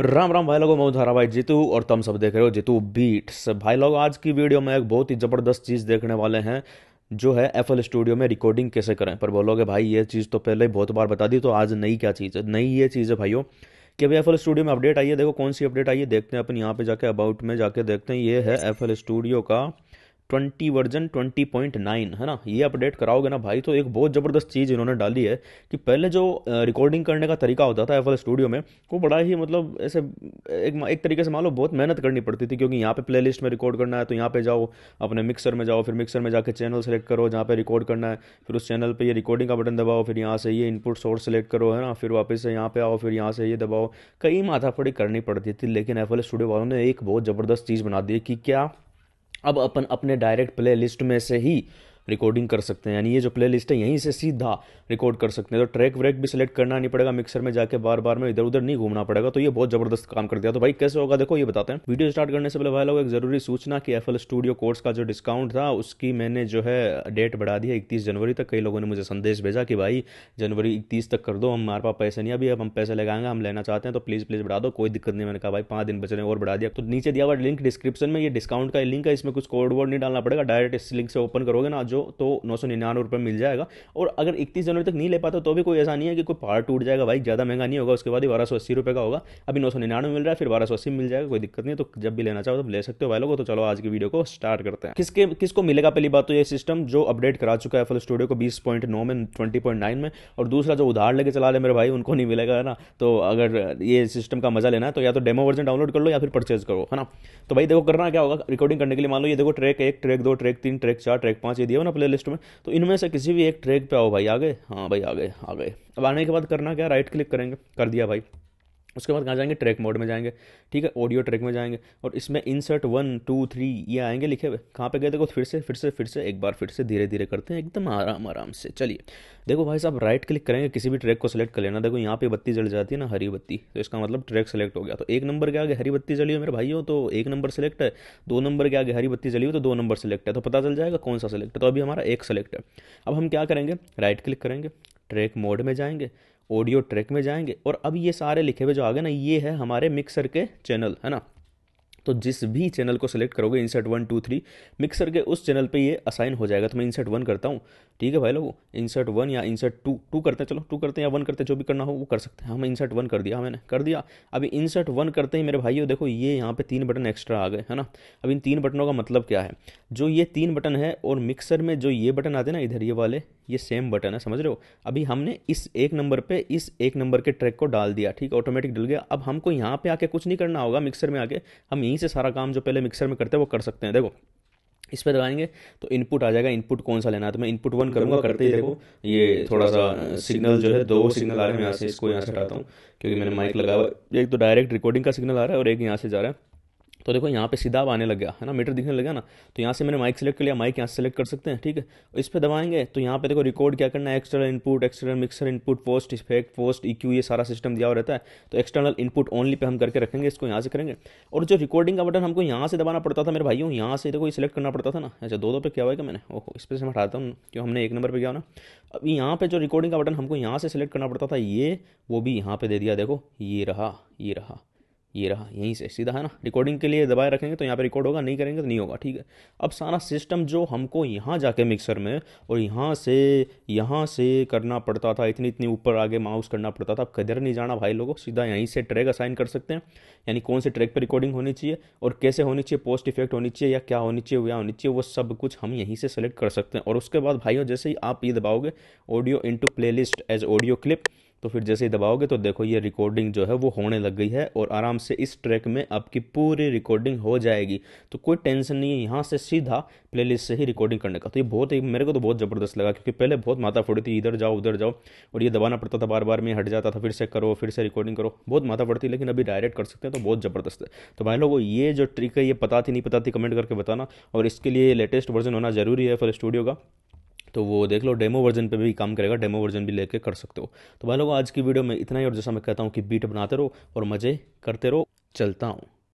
राम राम भाई लोगों मैं धारा भाई जीतू और तुम सब देख रहे हो जीतू बीट्स भाई लोग आज की वीडियो में एक बहुत ही ज़बरदस्त चीज़ देखने वाले हैं जो है एफ एल स्टूडियो में रिकॉर्डिंग कैसे करें पर बोलोगे भाई ये चीज़ तो पहले बहुत बार बता दी तो आज नई क्या चीज़ है नई ये चीज़ है भाइयों कि अभी एफ एल स्टूडियो में अपडेट आई है देखो कौन सी अपडेट आई है देखते हैं अपन यहाँ पे जाके अबाउट में जाके देखते हैं ये है एफ एल स्टूडियो का twenty version twenty point nine है ना ये अपडेट कराओगे ना भाई तो एक बहुत ज़बरदस्त चीज़ इन्होंने डाली है कि पहले जो रिकॉर्डिंग करने का तरीका होता था एफ स्टूडियो में वो बड़ा ही मतलब ऐसे एक एक तरीके से मान लो बहुत मेहनत करनी पड़ती थी क्योंकि यहाँ पे प्ले में रिकॉर्ड करना है तो यहाँ पे जाओ अपने मिक्सर में जाओ फिर मिक्सर में जाकर चैनल सेलेक्ट करो जहाँ पे रिकॉर्ड करना है फिर उस चैनल पर ये रिकॉर्डिंग का बटन दबाओ फिर यहाँ से ये इनपुट सोर्स सेलेक्ट करो है ना फिर वापस से यहाँ पर आओ फिर यहाँ से ये दबाओ कई माथाफड़ी करनी पड़ती थी लेकिन एफ स्टूडियो वालों ने एक बहुत ज़बरदस्त चीज़ बना दी कि क्या अब अपन अपने डायरेक्ट प्ले लिस्ट में से ही रिकॉर्डिंग कर सकते हैं यानी ये जो प्ले लिस्ट है यहीं से सीधा रिकॉर्ड कर सकते हैं तो ट्रैक व्रैक भी सिलेक्ट करना नहीं पड़ेगा मिक्सर में जाके बार बार में इधर उधर नहीं घूमना पड़ेगा तो ये बहुत जबरदस्त काम कर दिया तो भाई कैसे होगा देखो ये बताते हैं वीडियो स्टार्ट करने से पहले भाई लोग एक जरूरी सूचना कि एफ स्टूडियो कोर्स का जो डिस्काउंट था उसकी मैंने जो है डेट बढ़ा दी है इकतीस जनवरी तक कई लोगों ने मुझे संदेश भेजा कि भाई जनवरी इकतीस तक कर दो हमारे पास पैसे नहीं अभी अब हम पैसे लगाएंगे हम लेना चाहते हैं तो प्लीज़ प्लीज़ बढ़ा दो कोई दिक्कत नहीं मैंने कहा भाई पाँच दिन बच रहे और बढ़ा दिया तो नीचे दिया हुआ लिंक डिस्क्रिप्शन में ये डिस्काउंट का लिंक है इसमें कुछ कोड वोड नहीं डालना पड़ेगा डायरेक्ट इस लिंक से ओपन करोगे ना जो जो तो नौ सौ निन्यानवे रुपये मिल जाएगा और अगर इकतीस जनवरी तक नहीं ले पाता तो भी कोई ऐसा नहीं है कि कोई पहाड़ टूट जाएगा बाइक ज़्यादा महंगा नहीं होगा उसके बाद ही बारह सौ अस्सी रुपये का होगा अभी नौ सौ निन्यानवे मिल रहा है फिर बारह सौ अस्सी मिल जाएगा कोई दिक्कत नहीं तो जब भी लेना चाहो तो ले सकते हो भाई लोगों तो चलो आज की वीडियो को स्टार्ट करते हैं किसके किसको मिलेगा पहली बात तो ये सिस्टम जो अपडेट करा चुका है फल स्टूडियो को बीस पॉइंट नौ में ट्वेंटी पॉइंट नाइन में और दूसरा जो उधार लेके चला रहे मेरे भाई उनको नहीं मिलेगा है ना तो अगर ये सिस्टम का मजा लेना है तो या तो डेमो वर्जन डाउनलोड कर लो या फिर परचेज करो है ना तो भाई देखो करना क्या होगा रिकॉर्डिंग करने के लिए मान लो ये देखो ट्रैक एक ट्रैक दो ट्रैक तीन ट्रैक चार ट्रैक पांच ये दिया ना प्ले लिस्ट में तो इनमें से किसी भी एक ट्रैक पे आओ भाई आ गए हाँ भाई आ गए आ गए अब आने के बाद करना क्या राइट क्लिक करेंगे कर दिया भाई उसके बाद कहाँ जाएंगे ट्रैक मोड में जाएंगे ठीक है ऑडियो ट्रैक में जाएंगे और इसमें इंसर्ट वन टू थ्री ये आएंगे लिखे हुए कहाँ पे गए देखो फिर से फिर से फिर से एक बार फिर से धीरे धीरे करते हैं एकदम आराम आराम से चलिए देखो भाई साहब राइट क्लिक करेंगे किसी भी ट्रैक को सेलेक्ट कर लेना देखो यहाँ पे बत्ती जल जाती है ना हरी बत्ती तो इसका मतलब ट्रैक सेलेक्ट हो गया तो एक नंबर के आगे हरी बत्ती जली हो मेरे भाई हो तो एक नंबर सेलेक्ट है दो नंबर के आगे हरी बत्ती जली हो तो दो नंबर सेलेक्ट है तो पता चल जाएगा कौन सा सेलेक्ट है तो अभी हमारा एक सेलेक्ट है अब हम क्या करेंगे राइट क्लिक करेंगे ट्रैक मोड में जाएंगे ऑडियो ट्रैक में जाएंगे और अब ये सारे लिखे हुए जो आ गए ना ये है हमारे मिक्सर के चैनल है ना तो जिस भी चैनल को सिलेक्ट करोगे insert one two three mixer के उस चैनल पे ये असाइन हो जाएगा तो मैं इंसर्ट वन करता हूँ ठीक है भाई लोग इंसर्ट वन या इंसर्ट टू टू करते हैं चलो टू करते हैं या वन करते हैं जो भी करना हो वो कर सकते हैं हमें हाँ, इंसर्ट वन कर दिया हाँ, मैंने कर दिया अभी इंसर्ट वन करते ही मेरे भाइयों देखो ये यहाँ पे तीन बटन एक्स्ट्रा आ गए है ना अब इन तीन बटनों का मतलब क्या है जो ये तीन बटन है और मिक्सर में जो ये बटन आते हैं ना इधर ये वाले ये सेम बटन है समझ रहे हो अभी हमने इस एक नंबर पे इस एक नंबर के ट्रैक को डाल दिया ठीक है ऑटोमेटिक डल गया अब हमको यहाँ पे आके कुछ नहीं करना होगा मिक्सर में आके हम यहीं से सारा काम जो पहले मिक्सर में करते हैं वो कर सकते हैं देखो इस पर दबाएंगे तो इनपुट आ जाएगा इनपुट कौन सा लेना है तो मैं इनपुट वन करूँगा करते ही देखो ये थोड़ा सा सिग्नल जो है दो सिग्नल आ रहे हैं यहाँ से इसको यहाँ से हटाता हूँ क्योंकि मैंने माइक लगा एक तो डायरेक्ट रिकॉर्डिंग का सिग्नल आ रहा है और एक यहाँ से जा रहा है तो देखो यहाँ पे सीधा आने लग गया है ना मीटर दिखने लगा ना तो यहाँ से मैंने माइक सेलेक्ट कर लिया माइक यहाँ सेलेक्ट कर सकते हैं ठीक है इस पर दबाएंगे तो यहाँ पे देखो रिकॉर्ड क्या करना है external input external mixer input post effect post E ये सारा सिस्टम दिया हुआ रहता है तो एक्सटर्नल इनपुट ओनली पे हम करके रखेंगे इसको यहाँ से करेंगे और जो रिकॉर्डिंग का बटन हमको यहाँ से दबाना पड़ता था मेरे भाइयों यहाँ से देखो ये सिलेक्ट करना पड़ता था ना अच्छा दो दो पे क्या हुआ मैंने ओहो इस पर से हटाता हूँ क्यों हमने एक नंबर पर किया ना अब यहाँ पे जो रिकॉर्डिंग का बटन हमको यहाँ से सिलेक्ट करना पड़ता था ये वो भी यहाँ पे दे दिया देखो ये रहा ये रहा ये रहा यहीं से सीधा है ना रिकॉर्डिंग के लिए दबाए रखेंगे तो यहाँ पे रिकॉर्ड होगा नहीं करेंगे तो नहीं होगा ठीक है अब सारा सिस्टम जो हमको यहाँ जाके मिक्सर में और यहाँ से यहाँ से करना पड़ता था इतनी इतनी ऊपर आगे माउस करना पड़ता था अब कधर नहीं जाना भाई लोगों सीधा यहीं से ट्रैक असाइन कर सकते हैं यानी कौन से ट्रैक पर रिकॉर्डिंग होनी चाहिए और कैसे होनी चाहिए पोस्ट इफेक्ट होनी चाहिए या क्या होनी चाहिए या होनी चाहिए वो सब कुछ हम यहीं से सेलेक्ट कर सकते हैं और उसके बाद भाइयों जैसे ही आप ये दबाओगे audio into playlist as audio clip तो फिर जैसे ही दबाओगे तो देखो ये रिकॉर्डिंग जो है वो होने लग गई है और आराम से इस ट्रैक में आपकी पूरी रिकॉर्डिंग हो जाएगी तो कोई टेंशन नहीं है यहाँ से सीधा प्लेलिस्ट से ही रिकॉर्डिंग करने का तो ये बहुत ही मेरे को तो बहुत ज़बरदस्त लगा क्योंकि पहले बहुत माथा फोड़ी थी इधर जाओ उधर जाओ और ये दबाना पड़ता था बार बार में हट जाता था फिर से करो फिर से रिकॉर्डिंग करो बहुत माथा फोड़ती लेकिन अभी डायरेक्ट कर सकते हैं तो बहुत ज़बरदस्त है तो भाई लोगों ये जो ट्रिक है ये पता थी नहीं पता थी कमेंट करके बताना और इसके लिए लेटेस्ट वर्जन होना ज़रूरी है फिर स्टूडियो का तो वो देख लो डेमो वर्जन पे भी काम करेगा डेमो वर्जन भी लेके कर सकते हो तो भाई लोग आज की वीडियो में इतना ही और जैसा मैं कहता हूँ कि बीट बनाते रहो और मज़े करते रहो चलता हूँ